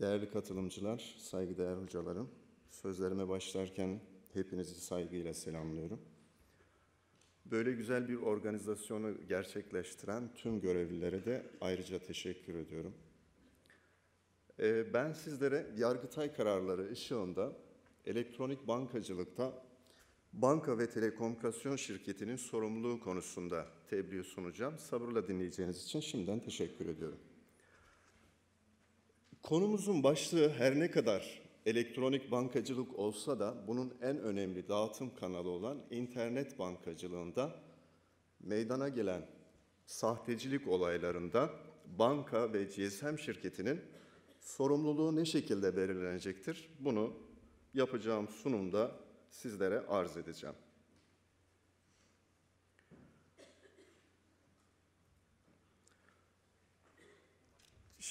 Değerli katılımcılar, saygıdeğer hocalarım, sözlerime başlarken hepinizi saygıyla selamlıyorum. Böyle güzel bir organizasyonu gerçekleştiren tüm görevlilere de ayrıca teşekkür ediyorum. Ee, ben sizlere Yargıtay kararları ışığında elektronik bankacılıkta banka ve telekomünikasyon şirketinin sorumluluğu konusunda tebliğ sunacağım. Sabırla dinleyeceğiniz için şimdiden teşekkür ediyorum. Konumuzun başlığı her ne kadar elektronik bankacılık olsa da bunun en önemli dağıtım kanalı olan internet bankacılığında meydana gelen sahtecilik olaylarında banka ve GSM şirketinin sorumluluğu ne şekilde belirlenecektir? Bunu yapacağım sunumda sizlere arz edeceğim.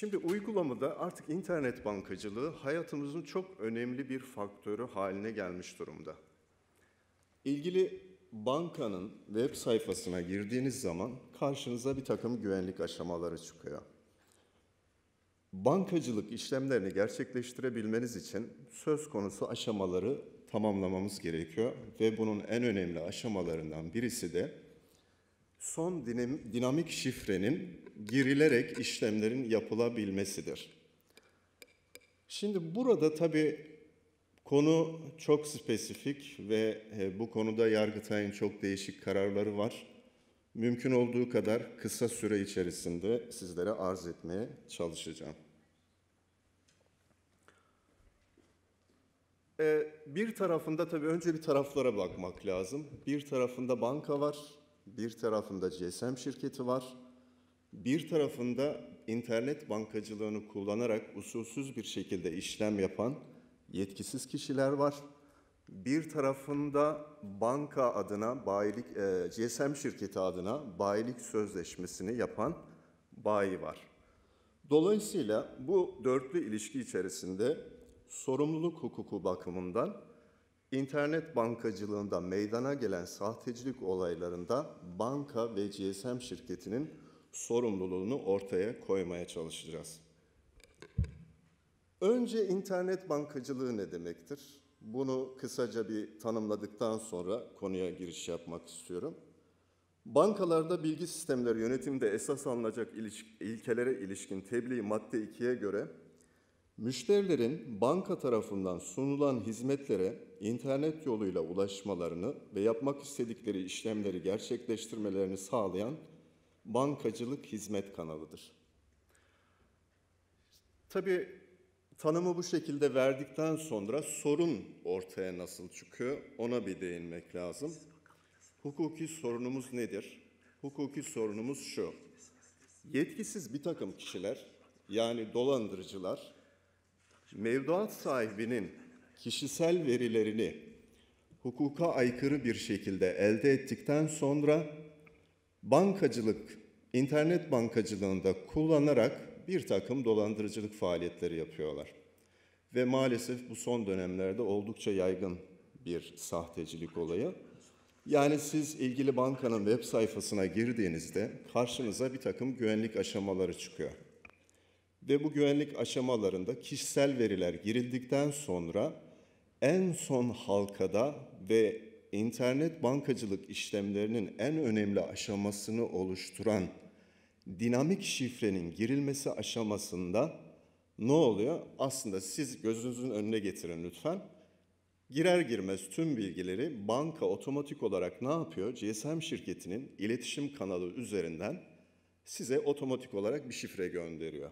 Şimdi uygulamada artık internet bankacılığı hayatımızın çok önemli bir faktörü haline gelmiş durumda. İlgili bankanın web sayfasına girdiğiniz zaman karşınıza bir takım güvenlik aşamaları çıkıyor. Bankacılık işlemlerini gerçekleştirebilmeniz için söz konusu aşamaları tamamlamamız gerekiyor ve bunun en önemli aşamalarından birisi de son dinamik şifrenin girilerek işlemlerin yapılabilmesidir. Şimdi burada tabii konu çok spesifik ve e, bu konuda Yargıtay'ın çok değişik kararları var. Mümkün olduğu kadar kısa süre içerisinde sizlere arz etmeye çalışacağım. E, bir tarafında tabii önce bir taraflara bakmak lazım. Bir tarafında banka var, bir tarafında CSM şirketi var, bir tarafında internet bankacılığını kullanarak usulsüz bir şekilde işlem yapan yetkisiz kişiler var. Bir tarafında banka adına bayilik e, GSM şirketi adına bayilik sözleşmesini yapan bayi var. Dolayısıyla bu dörtlü ilişki içerisinde sorumluluk hukuku bakımından internet bankacılığında meydana gelen sahtecilik olaylarında banka ve GSM şirketinin sorumluluğunu ortaya koymaya çalışacağız. Önce internet bankacılığı ne demektir? Bunu kısaca bir tanımladıktan sonra konuya giriş yapmak istiyorum. Bankalarda bilgi sistemleri yönetimde esas alınacak ilkelere ilişkin tebliğ madde 2'ye göre müşterilerin banka tarafından sunulan hizmetlere internet yoluyla ulaşmalarını ve yapmak istedikleri işlemleri gerçekleştirmelerini sağlayan bankacılık hizmet kanalıdır. Tabii tanımı bu şekilde verdikten sonra sorun ortaya nasıl çıkıyor ona bir değinmek lazım. Hukuki sorunumuz nedir? Hukuki sorunumuz şu. Yetkisiz bir takım kişiler yani dolandırıcılar mevduat sahibinin kişisel verilerini hukuka aykırı bir şekilde elde ettikten sonra bankacılık internet bankacılığında kullanarak bir takım dolandırıcılık faaliyetleri yapıyorlar. Ve maalesef bu son dönemlerde oldukça yaygın bir sahtecilik olayı. Yani siz ilgili bankanın web sayfasına girdiğinizde karşınıza bir takım güvenlik aşamaları çıkıyor. Ve bu güvenlik aşamalarında kişisel veriler girildikten sonra en son halkada ve internet bankacılık işlemlerinin en önemli aşamasını oluşturan dinamik şifrenin girilmesi aşamasında ne oluyor? Aslında siz gözünüzün önüne getirin lütfen. Girer girmez tüm bilgileri banka otomatik olarak ne yapıyor? GSM şirketinin iletişim kanalı üzerinden size otomatik olarak bir şifre gönderiyor.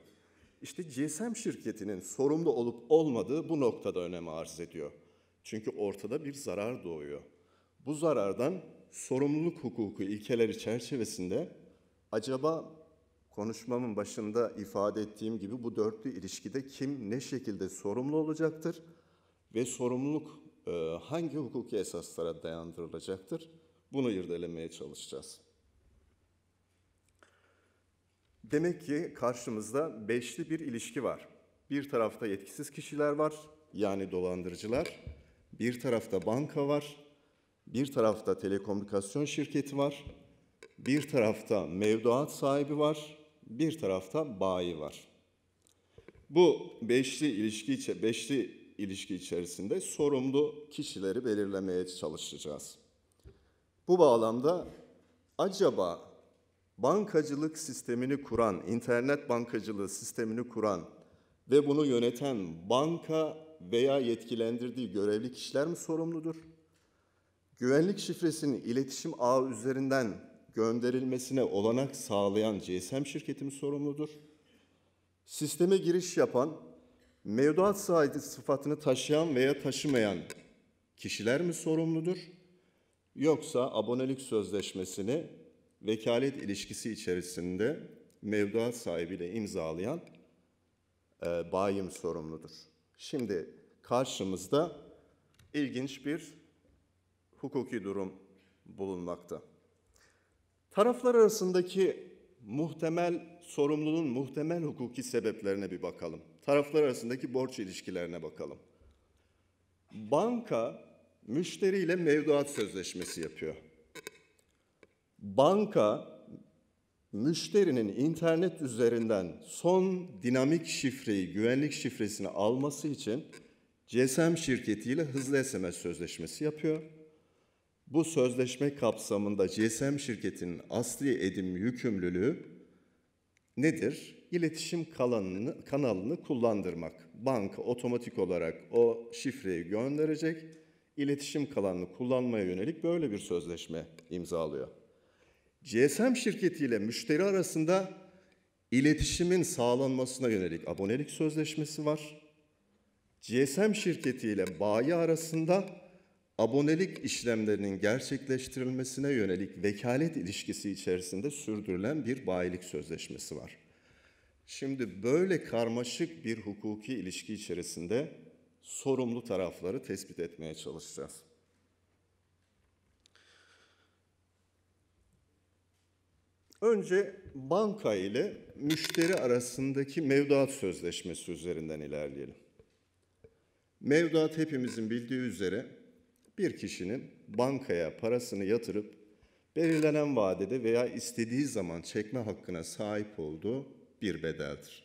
İşte GSM şirketinin sorumlu olup olmadığı bu noktada önem arz ediyor. Çünkü ortada bir zarar doğuyor. Bu zarardan sorumluluk hukuku ilkeleri çerçevesinde acaba konuşmamın başında ifade ettiğim gibi bu dörtlü ilişkide kim ne şekilde sorumlu olacaktır ve sorumluluk e, hangi hukuki esaslara dayandırılacaktır? Bunu irdelemeye çalışacağız. Demek ki karşımızda beşli bir ilişki var. Bir tarafta yetkisiz kişiler var, yani dolandırıcılar. Bir tarafta banka var, bir tarafta telekomünikasyon şirketi var, bir tarafta mevduat sahibi var, bir tarafta bayi var. Bu beşli ilişki, beşli ilişki içerisinde sorumlu kişileri belirlemeye çalışacağız. Bu bağlamda acaba bankacılık sistemini kuran, internet bankacılığı sistemini kuran ve bunu yöneten banka veya yetkilendirdiği görevli kişiler mi sorumludur? Güvenlik şifresinin iletişim ağı üzerinden gönderilmesine olanak sağlayan GSM şirketi sorumludur? Sisteme giriş yapan, mevduat sahibi sıfatını taşıyan veya taşımayan kişiler mi sorumludur? Yoksa abonelik sözleşmesini vekalet ilişkisi içerisinde mevduat sahibiyle imzalayan e, bayim sorumludur. Şimdi karşımızda ilginç bir hukuki durum bulunmakta. Taraflar arasındaki muhtemel sorumlunun muhtemel hukuki sebeplerine bir bakalım. Taraflar arasındaki borç ilişkilerine bakalım. Banka müşteriyle mevduat sözleşmesi yapıyor. Banka müşterinin internet üzerinden son dinamik şifreyi, güvenlik şifresini alması için CSM şirketiyle hızlı SMS sözleşmesi yapıyor. Bu sözleşme kapsamında GSM şirketinin asli edim yükümlülüğü nedir? İletişim kalanını, kanalını kullandırmak. Banka otomatik olarak o şifreyi gönderecek, İletişim kalanını kullanmaya yönelik böyle bir sözleşme imzalıyor. GSM şirketiyle müşteri arasında iletişimin sağlanmasına yönelik abonelik sözleşmesi var. GSM şirketiyle bayi arasında abonelik işlemlerinin gerçekleştirilmesine yönelik vekalet ilişkisi içerisinde sürdürülen bir bayilik sözleşmesi var. Şimdi böyle karmaşık bir hukuki ilişki içerisinde sorumlu tarafları tespit etmeye çalışacağız. Önce banka ile müşteri arasındaki mevduat sözleşmesi üzerinden ilerleyelim. Mevduat hepimizin bildiği üzere bir kişinin bankaya parasını yatırıp belirlenen vadede veya istediği zaman çekme hakkına sahip olduğu bir bedeldir.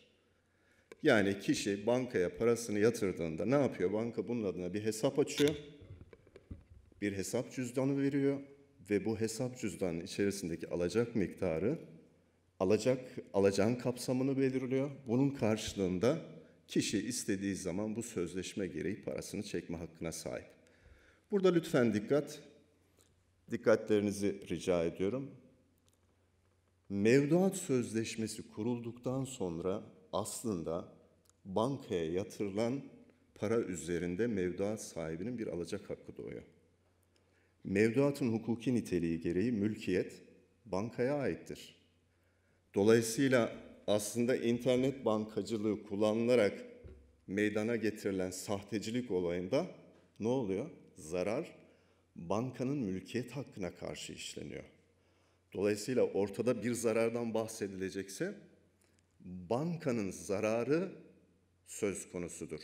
Yani kişi bankaya parasını yatırdığında ne yapıyor? Banka bunun adına bir hesap açıyor. Bir hesap cüzdanı veriyor ve bu hesap cüzdanı içerisindeki alacak miktarı alacak alacağın kapsamını belirliyor. Bunun karşılığında kişi istediği zaman bu sözleşme gereği parasını çekme hakkına sahip. Burada lütfen dikkat. Dikkatlerinizi rica ediyorum. Mevduat sözleşmesi kurulduktan sonra aslında bankaya yatırılan para üzerinde mevduat sahibinin bir alacak hakkı doğuyor. Mevduatın hukuki niteliği gereği mülkiyet bankaya aittir. Dolayısıyla aslında internet bankacılığı kullanılarak meydana getirilen sahtecilik olayında ne oluyor? zarar bankanın mülkiyet hakkına karşı işleniyor. Dolayısıyla ortada bir zarardan bahsedilecekse bankanın zararı söz konusudur.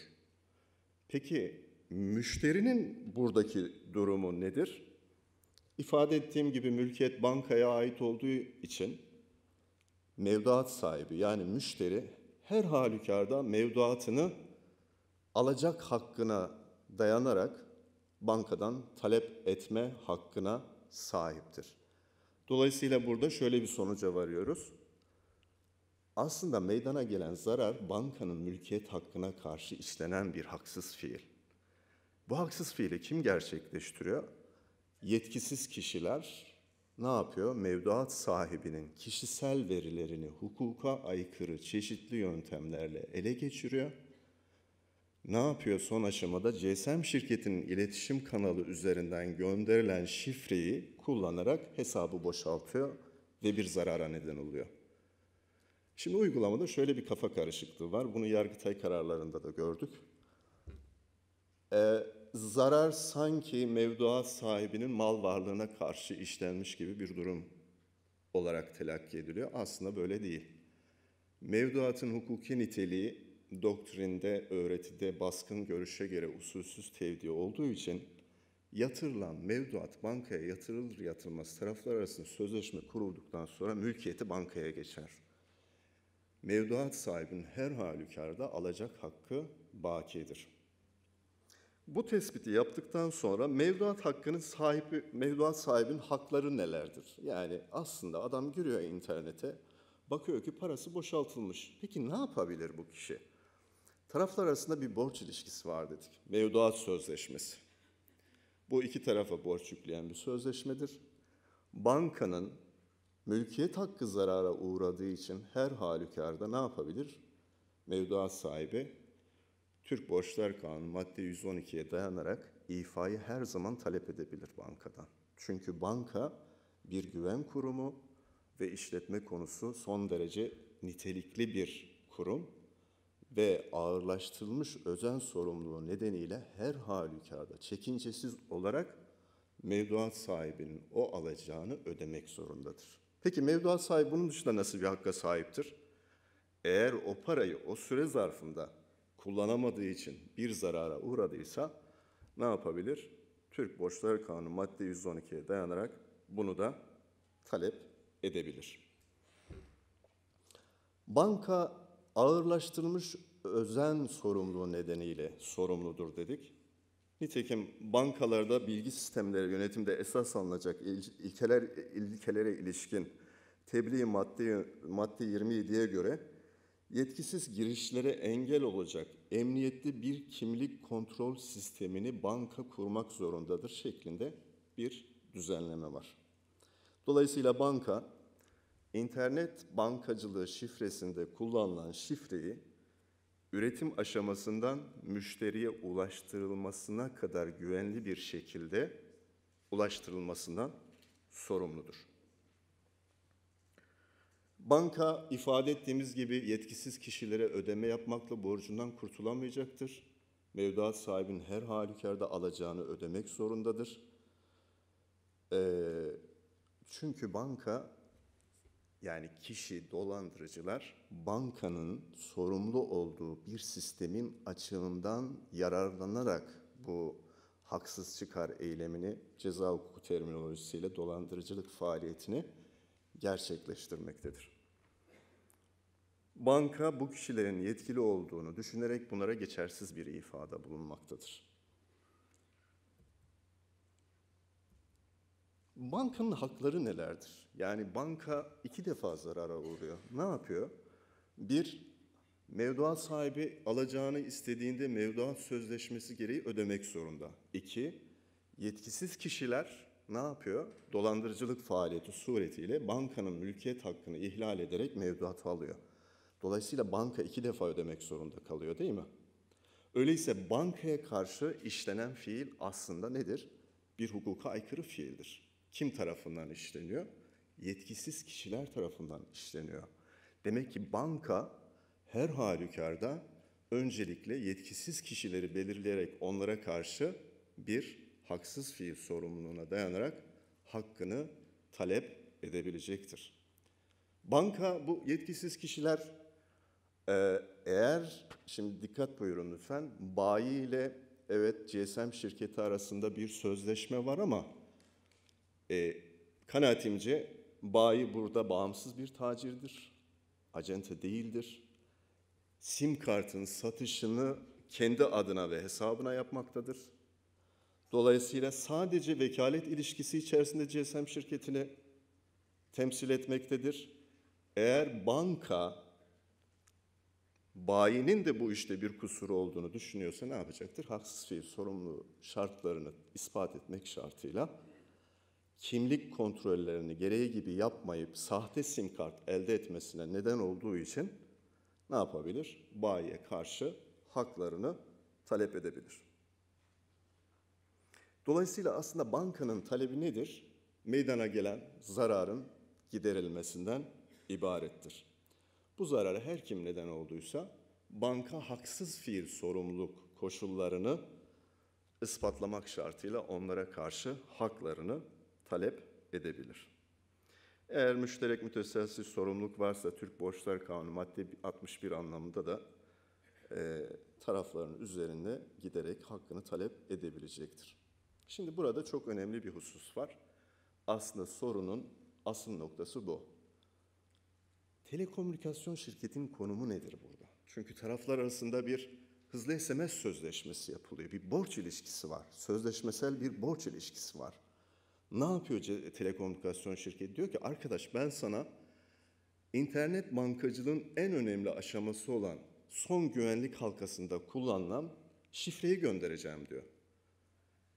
Peki müşterinin buradaki durumu nedir? İfade ettiğim gibi mülkiyet bankaya ait olduğu için mevduat sahibi yani müşteri her halükarda mevduatını alacak hakkına dayanarak bankadan talep etme hakkına sahiptir. Dolayısıyla burada şöyle bir sonuca varıyoruz. Aslında meydana gelen zarar bankanın mülkiyet hakkına karşı işlenen bir haksız fiil. Bu haksız fiili kim gerçekleştiriyor? Yetkisiz kişiler ne yapıyor? Mevduat sahibinin kişisel verilerini hukuka aykırı çeşitli yöntemlerle ele geçiriyor ne yapıyor son aşamada? CSM şirketinin iletişim kanalı üzerinden gönderilen şifreyi kullanarak hesabı boşaltıyor ve bir zarara neden oluyor. Şimdi uygulamada şöyle bir kafa karışıklığı var. Bunu Yargıtay kararlarında da gördük. Ee, zarar sanki mevduat sahibinin mal varlığına karşı işlenmiş gibi bir durum olarak telakki ediliyor. Aslında böyle değil. Mevduatın hukuki niteliği doktrinde, öğretide baskın görüşe göre usulsüz tevdi olduğu için yatırılan mevduat bankaya yatırılır yatırılmaz taraflar arasında sözleşme kurulduktan sonra mülkiyeti bankaya geçer. Mevduat sahibinin her halükarda alacak hakkı bakidir. Bu tespiti yaptıktan sonra mevduat hakkının sahibi, mevduat sahibinin hakları nelerdir? Yani aslında adam giriyor internete, bakıyor ki parası boşaltılmış. Peki ne yapabilir bu kişi? Taraflar arasında bir borç ilişkisi var dedik. Mevduat sözleşmesi. Bu iki tarafa borç yükleyen bir sözleşmedir. Bankanın mülkiyet hakkı zarara uğradığı için her halükarda ne yapabilir? Mevduat sahibi Türk Borçlar Kanunu madde 112'ye dayanarak ifayı her zaman talep edebilir bankadan. Çünkü banka bir güven kurumu ve işletme konusu son derece nitelikli bir kurum ve ağırlaştırılmış özen sorumluluğu nedeniyle her halükarda çekincesiz olarak mevduat sahibinin o alacağını ödemek zorundadır. Peki mevduat sahibi bunun dışında nasıl bir hakka sahiptir? Eğer o parayı o süre zarfında kullanamadığı için bir zarara uğradıysa ne yapabilir? Türk Borçlar Kanunu madde 112'ye dayanarak bunu da talep edebilir. Banka ağırlaştırılmış özen sorumluluğu nedeniyle sorumludur dedik. Nitekim bankalarda bilgi sistemleri yönetimde esas alınacak ilkeler ilkelere ilişkin tebliğ madde, madde 27'ye göre yetkisiz girişlere engel olacak emniyetli bir kimlik kontrol sistemini banka kurmak zorundadır şeklinde bir düzenleme var. Dolayısıyla banka internet bankacılığı şifresinde kullanılan şifreyi üretim aşamasından müşteriye ulaştırılmasına kadar güvenli bir şekilde ulaştırılmasından sorumludur. Banka ifade ettiğimiz gibi yetkisiz kişilere ödeme yapmakla borcundan kurtulamayacaktır. Mevduat sahibinin her halükarda alacağını ödemek zorundadır. Ee, çünkü banka yani kişi, dolandırıcılar bankanın sorumlu olduğu bir sistemin açığından yararlanarak bu haksız çıkar eylemini ceza hukuku terminolojisiyle dolandırıcılık faaliyetini gerçekleştirmektedir. Banka bu kişilerin yetkili olduğunu düşünerek bunlara geçersiz bir ifade bulunmaktadır. Bankanın hakları nelerdir? Yani banka iki defa zarara uğruyor. Ne yapıyor? Bir, mevduat sahibi alacağını istediğinde mevduat sözleşmesi gereği ödemek zorunda. İki, yetkisiz kişiler ne yapıyor? Dolandırıcılık faaliyeti suretiyle bankanın mülkiyet hakkını ihlal ederek mevduat alıyor. Dolayısıyla banka iki defa ödemek zorunda kalıyor değil mi? Öyleyse bankaya karşı işlenen fiil aslında nedir? Bir hukuka aykırı fiildir kim tarafından işleniyor? Yetkisiz kişiler tarafından işleniyor. Demek ki banka her halükarda öncelikle yetkisiz kişileri belirleyerek onlara karşı bir haksız fiil sorumluluğuna dayanarak hakkını talep edebilecektir. Banka bu yetkisiz kişiler e, eğer şimdi dikkat buyurun lütfen bayi ile evet GSM şirketi arasında bir sözleşme var ama e, kanaatimce bayi burada bağımsız bir tacirdir. Acente değildir. Sim kartın satışını kendi adına ve hesabına yapmaktadır. Dolayısıyla sadece vekalet ilişkisi içerisinde CSM şirketini temsil etmektedir. Eğer banka bayinin de bu işte bir kusuru olduğunu düşünüyorsa ne yapacaktır? Haksız fiil sorumluluğu şartlarını ispat etmek şartıyla kimlik kontrollerini gereği gibi yapmayıp sahte sim kart elde etmesine neden olduğu için ne yapabilir? Bayiye karşı haklarını talep edebilir. Dolayısıyla aslında bankanın talebi nedir? Meydana gelen zararın giderilmesinden ibarettir. Bu zarara her kim neden olduysa banka haksız fiil sorumluluk koşullarını ispatlamak şartıyla onlara karşı haklarını talep edebilir. Eğer müşterek müteselsiz sorumluluk varsa Türk Borçlar Kanunu madde 61 anlamında da e, tarafların üzerinde giderek hakkını talep edebilecektir. Şimdi burada çok önemli bir husus var. Aslında sorunun asıl noktası bu. Telekomünikasyon şirketinin konumu nedir burada? Çünkü taraflar arasında bir hızlı SMS sözleşmesi yapılıyor. Bir borç ilişkisi var. Sözleşmesel bir borç ilişkisi var. Ne yapıyor telekomünikasyon şirketi? Diyor ki arkadaş ben sana internet bankacılığın en önemli aşaması olan son güvenlik halkasında kullanılan şifreyi göndereceğim diyor.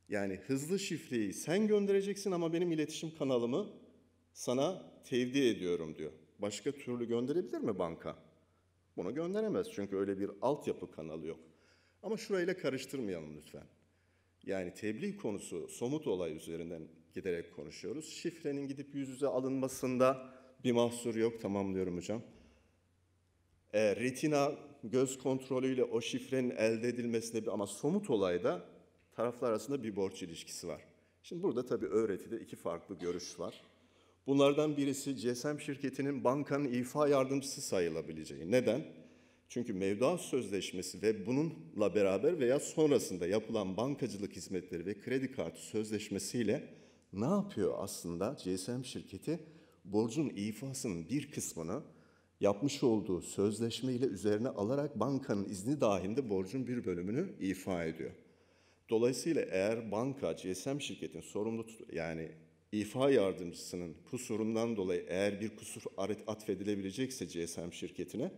Yani hızlı şifreyi sen göndereceksin ama benim iletişim kanalımı sana tevdi ediyorum diyor. Başka türlü gönderebilir mi banka? Bunu gönderemez çünkü öyle bir altyapı kanalı yok. Ama şurayla karıştırmayalım lütfen. Yani tebliğ konusu somut olay üzerinden giderek konuşuyoruz. Şifrenin gidip yüz yüze alınmasında bir mahsur yok. Tamamlıyorum hocam. E, retina göz kontrolüyle o şifrenin elde edilmesinde bir ama somut olayda taraflar arasında bir borç ilişkisi var. Şimdi burada tabii öğretide iki farklı görüş var. Bunlardan birisi CSM şirketinin bankanın ifa yardımcısı sayılabileceği. Neden? Çünkü mevduat sözleşmesi ve bununla beraber veya sonrasında yapılan bankacılık hizmetleri ve kredi kartı sözleşmesiyle ne yapıyor aslında GSM şirketi? Borcun ifasının bir kısmını yapmış olduğu sözleşme ile üzerine alarak bankanın izni dahilinde borcun bir bölümünü ifa ediyor. Dolayısıyla eğer banka GSM şirketin sorumlu yani ifa yardımcısının kusurundan dolayı eğer bir kusur atfedilebilecekse GSM şirketine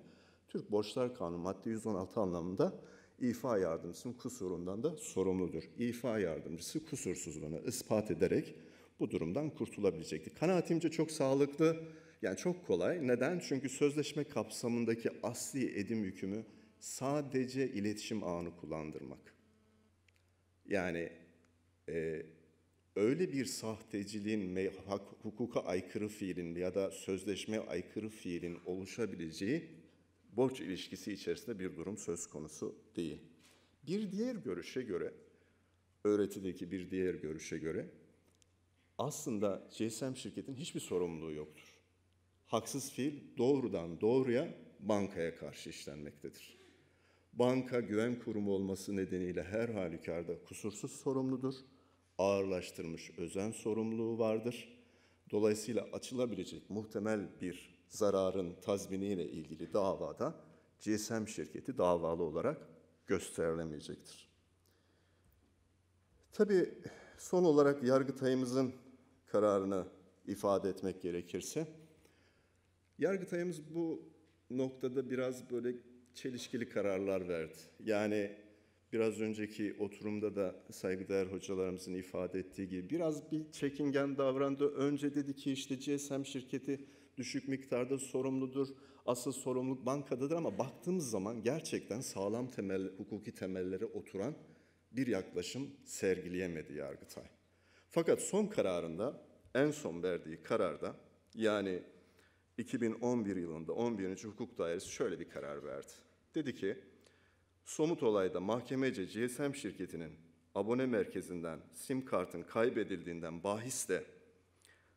Türk Borçlar Kanunu madde 116 anlamında ifa yardımcısının kusurundan da sorumludur. İfa yardımcısı kusursuzluğunu ispat ederek bu durumdan kurtulabilecekti. Kanaatimce çok sağlıklı, yani çok kolay. Neden? Çünkü sözleşme kapsamındaki asli edim yükümü sadece iletişim ağını kullandırmak. Yani e, öyle bir sahteciliğin, hukuka aykırı fiilin ya da sözleşmeye aykırı fiilin oluşabileceği borç ilişkisi içerisinde bir durum söz konusu değil. Bir diğer görüşe göre, öğretideki bir diğer görüşe göre aslında GSM şirketin hiçbir sorumluluğu yoktur. Haksız fiil doğrudan doğruya bankaya karşı işlenmektedir. Banka güven kurumu olması nedeniyle her halükarda kusursuz sorumludur. Ağırlaştırmış özen sorumluluğu vardır. Dolayısıyla açılabilecek muhtemel bir zararın tazminiyle ilgili davada GSM şirketi davalı olarak gösterilemeyecektir. Tabii son olarak Yargıtay'ımızın kararını ifade etmek gerekirse, Yargıtay'ımız bu noktada biraz böyle çelişkili kararlar verdi. Yani biraz önceki oturumda da saygıdeğer hocalarımızın ifade ettiği gibi biraz bir çekingen davrandı. Önce dedi ki işte GSM şirketi düşük miktarda sorumludur. Asıl sorumluluk bankadadır ama baktığımız zaman gerçekten sağlam temel, hukuki temellere oturan bir yaklaşım sergileyemedi Yargıtay. Fakat son kararında, en son verdiği kararda yani 2011 yılında 11. Hukuk Dairesi şöyle bir karar verdi. Dedi ki, somut olayda mahkemece GSM şirketinin abone merkezinden SIM kartın kaybedildiğinden bahis de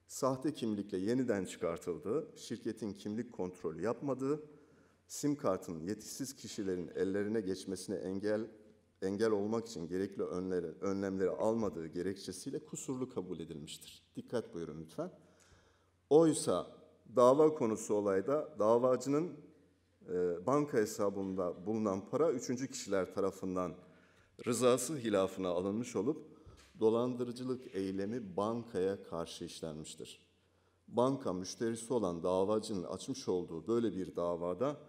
sahte kimlikle yeniden çıkartıldı, şirketin kimlik kontrolü yapmadığı, sim kartının yetkisiz kişilerin ellerine geçmesine engel engel olmak için gerekli önleri, önlemleri almadığı gerekçesiyle kusurlu kabul edilmiştir. Dikkat buyurun lütfen. Oysa dava konusu olayda davacının e, banka hesabında bulunan para üçüncü kişiler tarafından rızası hilafına alınmış olup dolandırıcılık eylemi bankaya karşı işlenmiştir. Banka müşterisi olan davacının açmış olduğu böyle bir davada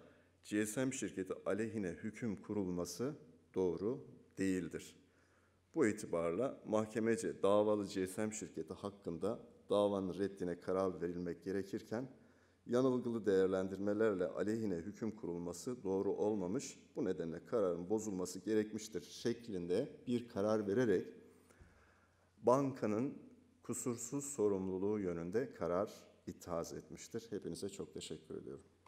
GSM şirketi aleyhine hüküm kurulması doğru değildir. Bu itibarla mahkemece davalı GSM şirketi hakkında davanın reddine karar verilmek gerekirken yanılgılı değerlendirmelerle aleyhine hüküm kurulması doğru olmamış, bu nedenle kararın bozulması gerekmiştir şeklinde bir karar vererek bankanın kusursuz sorumluluğu yönünde karar ithaz etmiştir. Hepinize çok teşekkür ediyorum.